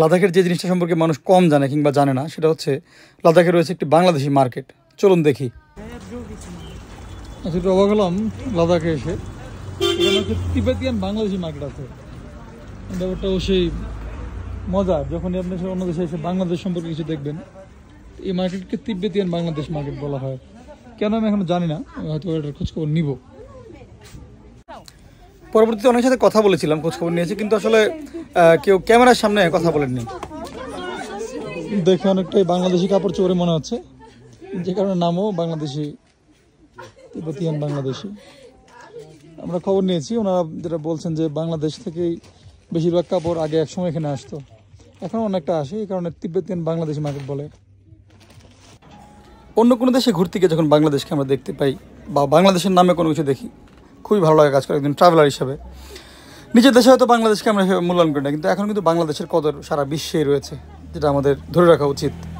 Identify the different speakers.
Speaker 1: লাদাখের যে জিনিসটা সম্পর্কে মানুষ কম জানে কিংবা জানে না সেটা হচ্ছে লাদাখে রয়েছে একটি বাংলাদেশি মার্কেট চলুন দেখি আচ্ছা অবাক হলাম লাদাখে এসে তিব্বতিয়ান বাংলাদেশি মার্কেট আছে ব্যাপারটা সেই মজা যখনই আপনি অন্য দেশে এসে বাংলাদেশ সম্পর্কে কিছু দেখবেন এই মার্কেটকে তিব্বতিয়ান বাংলাদেশ মার্কেট বলা হয় কেন আমি এখনো জানি না হয়তো এটার খোঁজখবর নিব পরবর্তীতে অনেক সাথে কথা বলেছিলাম খোঁজখবর নিয়েছি কিন্তু আসলে কেউ ক্যামেরার সামনে কথা বলেননি দেখে অনেকটাই বাংলাদেশি কাপড় চোরে মনে হচ্ছে যে কারণে নামও বাংলাদেশি তিব্বতিয়ান বাংলাদেশি আমরা খবর নিয়েছি ওনারা যেটা বলছেন যে বাংলাদেশ থেকেই বেশিরভাগ কাপড় আগে একসময় এখানে আসতো এখন অনেকটা আসে এই কারণে তিব্বতিয়ান বাংলাদেশি মার্কেট বলে অন্য কোনো দেশে ঘুরতে গিয়ে যখন বাংলাদেশকে আমরা দেখতে পাই বা বাংলাদেশের নামে কোনো কিছু দেখি খুবই ভালো লাগে কাজ করে একজন ট্রাভেলার হিসাবে নিজের দেশে হয়তো বাংলাদেশকে আমরা মূল্যায়ন করি না কিন্তু এখন কিন্তু বাংলাদেশের কদর সারা বিশ্বে রয়েছে যেটা আমাদের ধরে রাখা উচিত